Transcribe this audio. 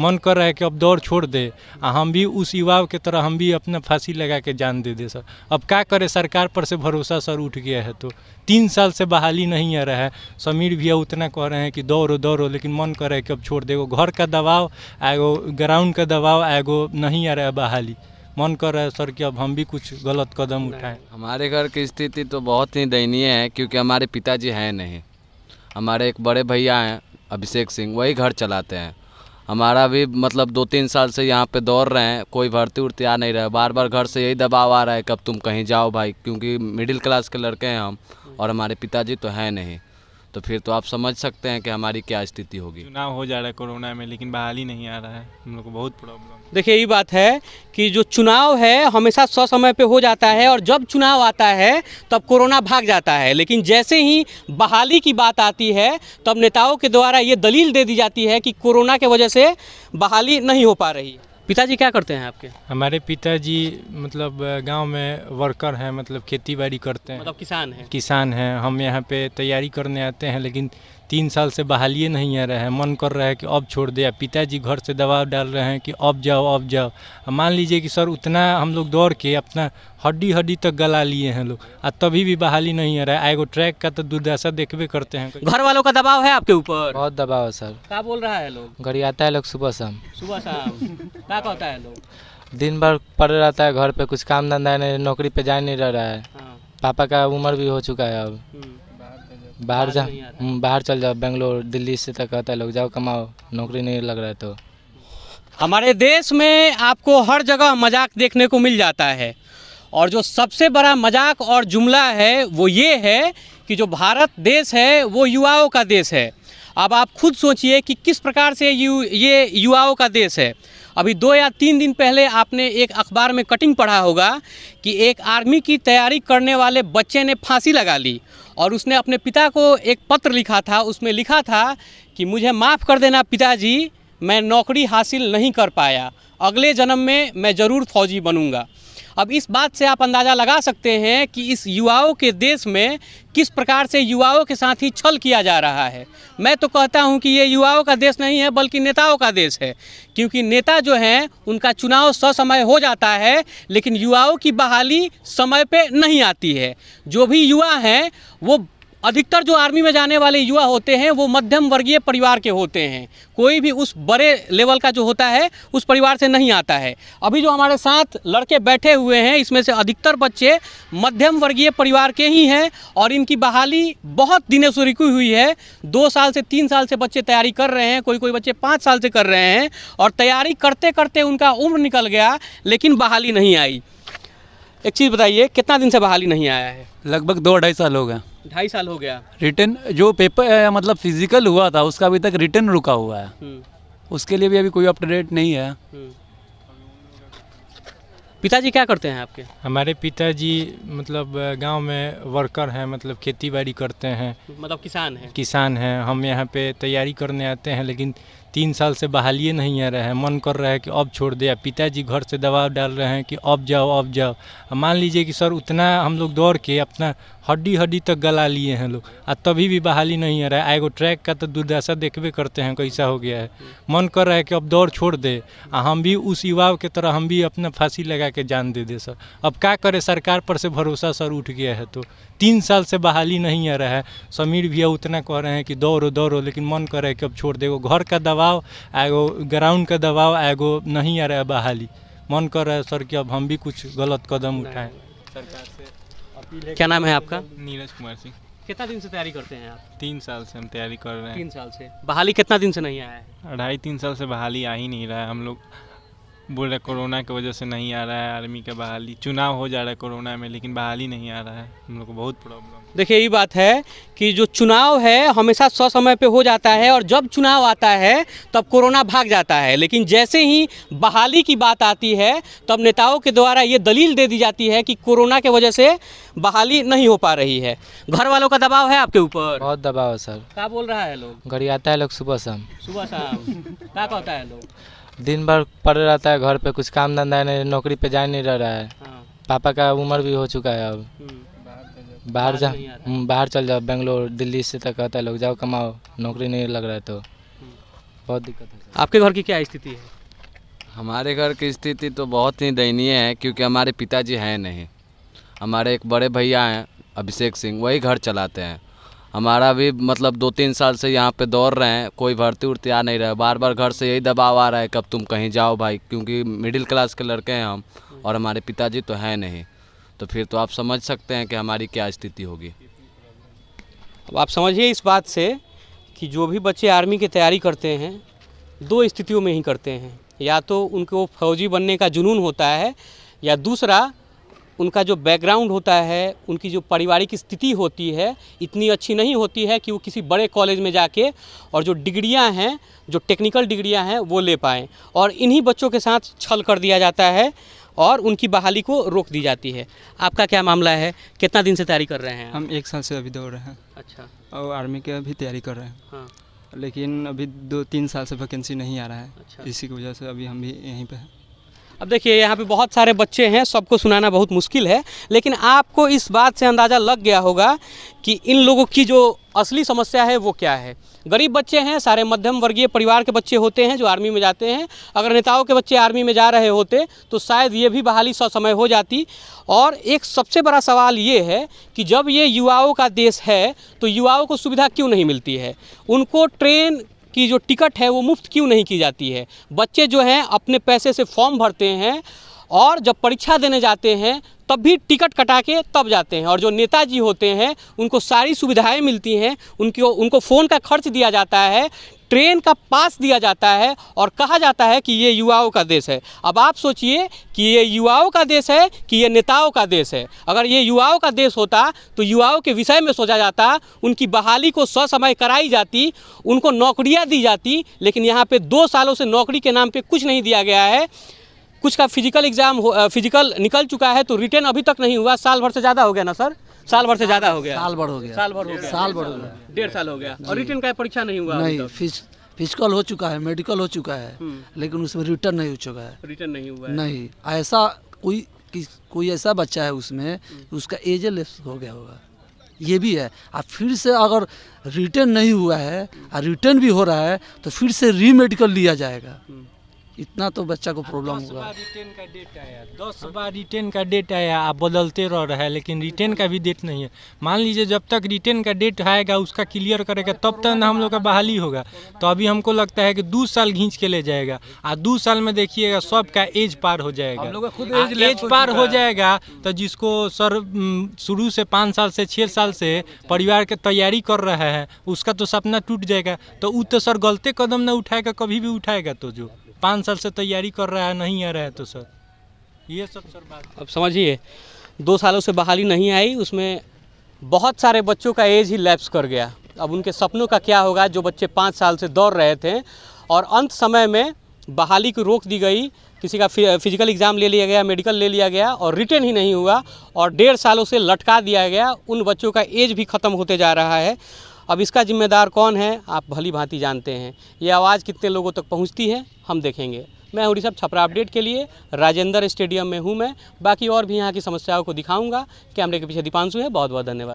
मन कर रहा है कि अब दौड़ छोड़ दे आ हम भी उस युवाओं के तरह हम भी अपना फांसी लगा के जान दे दे सर अब क्या करे सरकार पर से भरोसा सर उठ गया है तो तीन साल से बहाली नहीं आ रहा है समीर भैया उतना कह रहे हैं कि दौड़ो दौड़ो लेकिन मन कर रहा है कि अब छोड़ दे वो घर का दबाव गो ग्राउंड का दबाव एगो नहीं आ रहा है बहाली मन कर रहा है सर कि अब हम भी कुछ गलत कदम उठाएं हमारे घर की स्थिति तो बहुत ही दयनीय है क्योंकि हमारे पिताजी हैं नहीं हमारे एक बड़े भैया हैं अभिषेक सिंह वही घर चलाते हैं हमारा भी मतलब दो तीन साल से यहाँ पे दौड़ रहे हैं कोई भर्ती उर्ती आ नहीं रहा बार बार घर से यही दबाव आ रहा है कब तुम कहीं जाओ भाई क्योंकि मिडिल क्लास के लड़के हैं हम और हमारे पिताजी तो हैं नहीं तो फिर तो आप समझ सकते हैं कि हमारी क्या स्थिति होगी चुनाव हो जा रहा है कोरोना में लेकिन बहाली नहीं आ रहा है हम लोग को बहुत प्रॉब्लम देखिए ये बात है कि जो चुनाव है हमेशा सौ समय पे हो जाता है और जब चुनाव आता है तब कोरोना भाग जाता है लेकिन जैसे ही बहाली की बात आती है तब नेताओं के द्वारा ये दलील दे दी जाती है कि कोरोना के वजह से बहाली नहीं हो पा रही है पिताजी क्या करते हैं आपके हमारे पिताजी मतलब गांव में वर्कर हैं मतलब खेती बाड़ी करते हैं मतलब किसान हैं किसान हैं हम यहाँ पे तैयारी करने आते हैं लेकिन तीन साल से बहालिए नहीं आ रहा है मन कर रहा है कि अब छोड़ दे पिताजी घर से दबाव डाल रहे हैं कि अब जाओ अब जाओ मान लीजिए कि सर उतना हम लोग दौड़ के अपना हड्डी हड्डी तक गला लिए हैं लोग और तभी भी बहाली नहीं आ रहा है एगो ट्रैक का तो दुर्दशा देखबे करते हैं घर वालों का दबाव है आपके ऊपर बहुत दबाव है सर क्या बोल रहा है लोग घड़ी आता है लोग सुबह शाम सुबह शाम क्या कहता है लोग दिन भर पड़े रहता है घर पे कुछ काम धंधा नहीं नौकरी पे जा नहीं रह रहा है हाँ। पापा का उम्र भी हो चुका है अब हम्म। बाहर जा हम्म, बाहर चल जाओ बेंगलोर दिल्ली से तक कहता है लोग जाओ कमाओ नौकरी नहीं लग रहा है तो हमारे देश में आपको हर जगह मजाक देखने को मिल जाता है और जो सबसे बड़ा मजाक और जुमला है वो ये है कि जो भारत देश है वो युवाओं का देश है अब आप खुद सोचिए कि किस प्रकार से यु, ये युवाओं का देश है अभी दो या तीन दिन पहले आपने एक अखबार में कटिंग पढ़ा होगा कि एक आर्मी की तैयारी करने वाले बच्चे ने फांसी लगा ली और उसने अपने पिता को एक पत्र लिखा था उसमें लिखा था कि मुझे माफ़ कर देना पिताजी मैं नौकरी हासिल नहीं कर पाया अगले जन्म में मैं ज़रूर फौजी बनूंगा अब इस बात से आप अंदाज़ा लगा सकते हैं कि इस युवाओं के देश में किस प्रकार से युवाओं के साथ ही छल किया जा रहा है मैं तो कहता हूं कि ये युवाओं का देश नहीं है बल्कि नेताओं का देश है क्योंकि नेता जो हैं उनका चुनाव ससमय हो जाता है लेकिन युवाओं की बहाली समय पे नहीं आती है जो भी युवा हैं वो अधिकतर जो आर्मी में जाने वाले युवा होते हैं वो मध्यम वर्गीय परिवार के होते हैं कोई भी उस बड़े लेवल का जो होता है उस परिवार से नहीं आता है अभी जो हमारे साथ लड़के बैठे हुए हैं इसमें से अधिकतर बच्चे मध्यम वर्गीय परिवार के ही हैं और इनकी बहाली बहुत दिनों से रुकी हुई है दो साल से तीन साल से बच्चे तैयारी कर रहे हैं कोई कोई बच्चे पाँच साल से कर रहे हैं और तैयारी करते करते उनका उम्र निकल गया लेकिन बहाली नहीं आई एक चीज़ बताइए कितना दिन से बहाली नहीं आया है लगभग दो ढाई साल हो गया ढाई साल हो गया रिटर्न जो पेपर मतलब फिजिकल हुआ था उसका अभी तक रिटर्न रुका हुआ है हम्म। उसके लिए भी अभी कोई अपडेट नहीं है हम्म। पिताजी क्या करते हैं आपके हमारे पिताजी मतलब गांव में वर्कर हैं मतलब खेती बाड़ी करते हैं मतलब किसान हैं किसान हैं हम यहाँ पे तैयारी करने आते हैं लेकिन तीन साल से बहालिए नहीं आ रहा है मन कर रहा है कि अब छोड़ दे पिताजी घर से दबाव डाल रहे हैं कि अब जाओ अब जाओ मान लीजिए कि सर उतना हम लोग दौड़ के अपना हड्डी हड्डी तक गला लिए हैं लोग और तभी भी बहाली नहीं आ रहा है एगो ट्रैक का तो दुर्दशा देखबे करते हैं कैसा हो गया है मन कर रहा है कि अब दौड़ छोड़ दे आ हम भी उस युवाओं के तरह हम भी अपना फांसी लगा के जान दे दे सर अब क्या करें सरकार पर से भरोसा सर उठ गया है तो तीन साल से बहाली नहीं आ रहा है समीर भैया उतना कह रहे हैं कि दौड़ो दौड़ो लेकिन मन कर रहा है कि अब छोड़ दे घर का दवा दबाव एगो ग्राउंड का दबाव एगो नहीं आ रहा है बहाली मन कर रहा है सर कि अब हम भी कुछ गलत कदम उठाएं सरकार से क्या नाम है आपका नीरज कुमार सिंह कितना दिन से तैयारी करते हैं आप तीन साल से हम तैयारी कर रहे हैं तीन साल से बहाली कितना दिन से नहीं आया है अढ़ाई तीन साल से बहाली आ ही नहीं रहा है हम लोग बोल रहे कोरोना की वजह से नहीं आ रहा है आर्मी का बहाली चुनाव हो जा रहा है कोरोना में लेकिन बहाली नहीं आ रहा है हम लोग को बहुत प्रॉब्लम देखिए ये बात है कि जो चुनाव है हमेशा सौ समय पे हो जाता है और जब चुनाव आता है तब कोरोना भाग जाता है लेकिन जैसे ही बहाली की बात आती है तब नेताओं के द्वारा ये दलील दे दी जाती है कि कोरोना के वजह से बहाली नहीं हो पा रही है घर वालों का दबाव है आपके ऊपर बहुत दबाव है सर क्या बोल रहा है लोग घड़ी आता है लोग सुबह शाम सुबह शाम क्या कहता है लोग दिन भर पड़े रहता है घर पे कुछ काम धंधा नहीं नौकरी पे जा नहीं रह रहा है हाँ। पापा का उम्र भी हो चुका है अब हम्म। बाहर जा हम्म, बाहर चल जाओ बेंगलोर दिल्ली से तक तो कहता है लोग जाओ कमाओ नौकरी नहीं लग रहा है तो हम्म। बहुत दिक्कत है आपके घर की क्या स्थिति है हमारे घर की स्थिति तो बहुत ही दयनीय है क्योंकि हमारे पिताजी हैं नहीं हमारे एक बड़े भैया हैं अभिषेक सिंह वही घर चलाते हैं हमारा भी मतलब दो तीन साल से यहाँ पे दौड़ रहे हैं कोई भर्ती उर्ती आ नहीं रहा बार बार घर से यही दबाव आ रहा है कब तुम कहीं जाओ भाई क्योंकि मिडिल क्लास के लड़के हैं हम और हमारे पिताजी तो हैं नहीं तो फिर तो आप समझ सकते हैं कि हमारी क्या स्थिति होगी अब आप समझिए इस बात से कि जो भी बच्चे आर्मी की तैयारी करते हैं दो स्थितियों में ही करते हैं या तो उनको फौजी बनने का जुनून होता है या दूसरा उनका जो बैकग्राउंड होता है उनकी जो पारिवारिक स्थिति होती है इतनी अच्छी नहीं होती है कि वो किसी बड़े कॉलेज में जाके और जो डिग्रियां हैं जो टेक्निकल डिग्रियां हैं वो ले पाएँ और इन्हीं बच्चों के साथ छल कर दिया जाता है और उनकी बहाली को रोक दी जाती है आपका क्या मामला है कितना दिन से तैयारी कर रहे हैं हम एक साल से अभी दौड़ रहे हैं अच्छा और आर्मी के अभी तैयारी कर रहे हैं हाँ लेकिन अभी दो तीन साल से वैकेंसी नहीं आ रहा है अच्छा। इसी की वजह से अभी हम भी यहीं पर हैं अब देखिए यहाँ पे बहुत सारे बच्चे हैं सबको सुनाना बहुत मुश्किल है लेकिन आपको इस बात से अंदाज़ा लग गया होगा कि इन लोगों की जो असली समस्या है वो क्या है गरीब बच्चे हैं सारे मध्यम वर्गीय परिवार के बच्चे होते हैं जो आर्मी में जाते हैं अगर नेताओं के बच्चे आर्मी में जा रहे होते तो शायद ये भी बहाली समय हो जाती और एक सबसे बड़ा सवाल ये है कि जब ये युवाओं का देश है तो युवाओं को सुविधा क्यों नहीं मिलती है उनको ट्रेन कि जो टिकट है वो मुफ्त क्यों नहीं की जाती है बच्चे जो हैं अपने पैसे से फॉर्म भरते हैं और जब परीक्षा देने जाते हैं तब भी टिकट कटा के तब जाते हैं और जो नेताजी होते हैं उनको सारी सुविधाएं मिलती हैं उनकी उनको फ़ोन का खर्च दिया जाता है ट्रेन का पास दिया जाता है और कहा जाता है कि ये युवाओं का देश है अब आप सोचिए कि ये युवाओं का देश है कि ये नेताओं का देश है अगर ये युवाओं का देश होता तो युवाओं के विषय में सोचा जाता उनकी बहाली को ससमय कराई जाती उनको नौकरियाँ दी जाती लेकिन यहाँ पर दो सालों से नौकरी के नाम पर कुछ नहीं दिया गया है कुछ का फिजिकल एग्ज़ाम फिजिकल निकल चुका है तो रिटर्न अभी तक नहीं हुआ साल भर से ज़्यादा हो गया ना सर साल भर से ज्यादा हो गया साल भर हो गया साल भर हो गया साल भर हो गया डेढ़ साल हो गया और रिटर्न का परीक्षा नहीं हुआ नहीं फीस फिजिकल हो चुका है मेडिकल हो चुका है हम्म। लेकिन उसमें रिटर्न नहीं हो चुका है रिटर्न नहीं हुआ नहीं ऐसा कोई कोई ऐसा बच्चा है उसमें हम्म। उसका एज लेस हो गया होगा ये भी है और फिर से अगर रिटर्न नहीं हुआ है और हम्म। रिटर्न भी हो रहा है तो फिर से री मेडिकल लिया जाएगा इतना तो बच्चा को प्रॉब्लम होगा रिटर्न का डेट आया दस बार रिटर्न का डेट आया आप बदलते रह रहा है लेकिन रिटर्न का भी डेट नहीं है मान लीजिए जब तक रिटर्न का डेट आएगा उसका क्लियर करेगा तब तक हम लोग का बहाली होगा तो अभी हमको लगता है कि दो साल घींच के ले जाएगा और दो साल में देखिएगा सबका एज पार हो जाएगा एज, पार हो जाएगा तो जिसको सर शुरू से पाँच साल से छः साल से परिवार के तैयारी कर रहा है उसका तो सपना टूट जाएगा तो वो तो सर गलते कदम ना उठाएगा कभी भी उठाएगा तो जो पाँच साल से तैयारी कर रहा है नहीं आ रहा है तो सर ये सब सर बात अब समझिए दो सालों से बहाली नहीं आई उसमें बहुत सारे बच्चों का एज ही लैप्स कर गया अब उनके सपनों का क्या होगा जो बच्चे पाँच साल से दौड़ रहे थे और अंत समय में बहाली को रोक दी गई किसी का फिजिकल एग्ज़ाम ले लिया गया मेडिकल ले लिया गया और रिटर्न ही नहीं हुआ और डेढ़ सालों से लटका दिया गया उन बच्चों का एज भी ख़त्म होते जा रहा है अब इसका जिम्मेदार कौन है आप भली भांति जानते हैं ये आवाज़ कितने लोगों तक पहुँचती है हम देखेंगे मैं हूँ ऋषभ छपरा अपडेट के लिए राजेंद्र स्टेडियम में हूँ मैं बाकी और भी यहाँ की समस्याओं को दिखाऊँगा कैमरे के पीछे दीपांशु है बहुत बहुत धन्यवाद